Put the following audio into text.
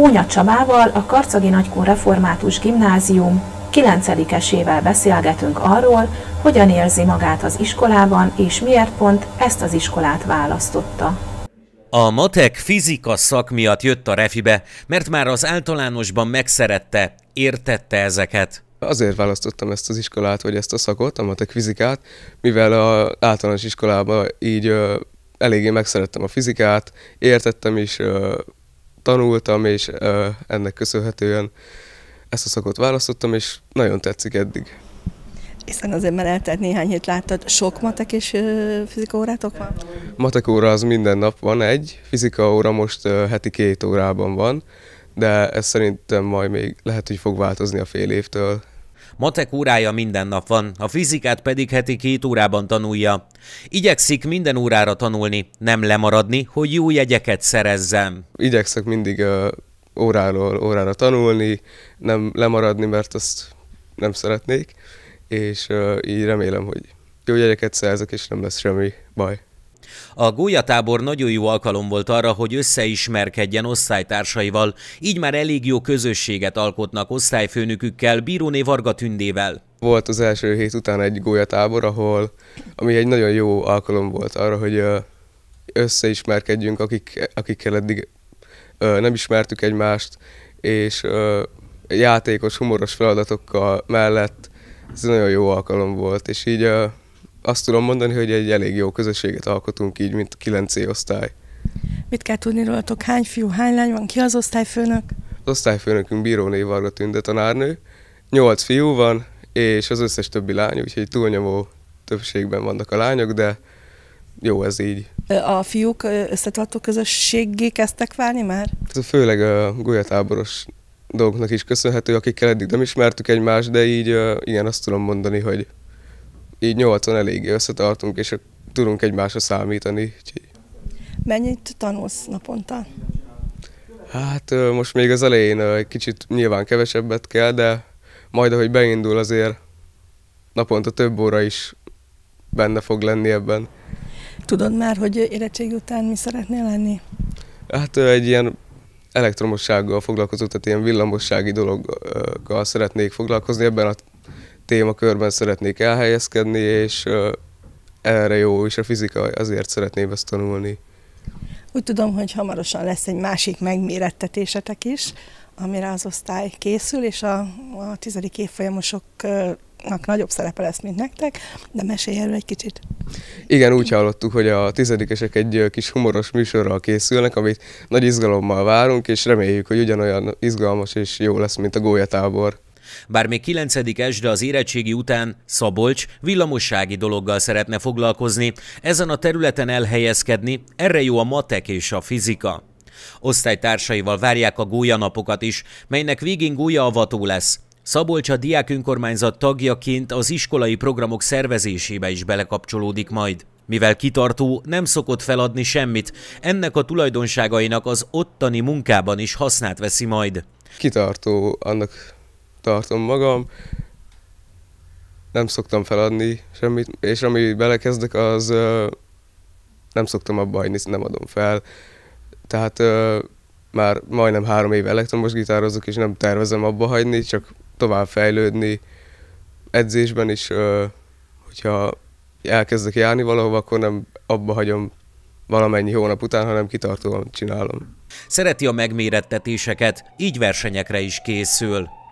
Kónya Csabával, a Karcagi Nagykun Református Gimnázium 9-esével beszélgetünk arról, hogyan érzi magát az iskolában, és miért pont ezt az iskolát választotta. A matek fizika szak miatt jött a refibe, mert már az általánosban megszerette, értette ezeket. Azért választottam ezt az iskolát, vagy ezt a szakot, a matek fizikát, mivel az általános iskolában így eléggé megszerettem a fizikát, értettem is, tanultam, és ö, ennek köszönhetően ezt a szakot választottam, és nagyon tetszik eddig. Hiszen azért már eltelt néhány hét láttad, sok matek és ö, fizika órátok van? Matek óra az minden nap van egy, fizika óra most ö, heti két órában van, de ez szerintem majd még lehet, hogy fog változni a fél évtől, Matek órája minden nap van, a fizikát pedig heti két órában tanulja. Igyekszik minden órára tanulni, nem lemaradni, hogy jó jegyeket szerezzem. Igyekszek mindig uh, óráról órára tanulni, nem lemaradni, mert azt nem szeretnék, és uh, így remélem, hogy jó jegyeket szerzek, és nem lesz semmi baj. A gólyatábor nagyon jó alkalom volt arra, hogy összeismerkedjen osztálytársaival, így már elég jó közösséget alkotnak osztályfőnökükkel, Bíróné Varga Tündével. Volt az első hét után egy gólyatábor, ahol, ami egy nagyon jó alkalom volt arra, hogy összeismerkedjünk, akik, akikkel eddig nem ismertük egymást, és játékos, humoros feladatokkal mellett ez nagyon jó alkalom volt, és így azt tudom mondani, hogy egy elég jó közösséget alkotunk így, mint a 9C osztály. Mit kell tudni rólatok? Hány fiú, hány lány van? Ki az osztályfőnök? Az osztályfőnökünk bíróné Varga Tünde tanárnő. Nyolc fiú van, és az összes többi lány, úgyhogy túlnyomó többségben vannak a lányok, de jó ez így. A fiúk összetartó közösségé kezdtek válni már? Ez főleg a golyatáboros dolgoknak is köszönhető, akikkel eddig nem ismertük egymást, de így igen, azt tudom mondani, hogy így nyolcon eléggé összetartunk, és tudunk egymásra számítani. Úgyhogy... Mennyit tanulsz naponta? Hát most még az elején egy kicsit nyilván kevesebbet kell, de majd ahogy beindul azért naponta több óra is benne fog lenni ebben. Tudod már, hogy érettség után mi szeretnél lenni? Hát egy ilyen elektromossággal foglalkozó, tehát ilyen villamossági dologgal szeretnék foglalkozni, ebben a témakörben szeretnék elhelyezkedni, és erre jó, és a fizika azért szeretném ezt tanulni. Úgy tudom, hogy hamarosan lesz egy másik megmérettetésetek is, amire az osztály készül, és a, a tizedik évfolyamosoknak nagyobb szerepe lesz, mint nektek, de mesélj erről egy kicsit. Igen, úgy hallottuk, hogy a tizedikesek egy kis humoros műsorral készülnek, amit nagy izgalommal várunk, és reméljük, hogy ugyanolyan izgalmas és jó lesz, mint a gólyatábor. Bár még 9. esde az érettségi után Szabolcs villamossági dologgal szeretne foglalkozni, ezen a területen elhelyezkedni, erre jó a matek és a fizika. Osztálytársaival várják a gólyanapokat is, melynek végén gólyaavató lesz. Szabolcs a diák önkormányzat tagjaként az iskolai programok szervezésébe is belekapcsolódik majd. Mivel kitartó, nem szokott feladni semmit, ennek a tulajdonságainak az ottani munkában is hasznát veszi majd. Kitartó annak tartom magam, nem szoktam feladni semmit, és ami belekezdek, az nem szoktam abba hagyni, nem adom fel. Tehát már majdnem három éve elektromos gitározok, és nem tervezem abba hagyni, csak tovább fejlődni edzésben is, hogyha elkezdek járni valahova, akkor nem abba hagyom valamennyi hónap után, hanem kitartóan csinálom. Szereti a megmérettetéseket, így versenyekre is készül.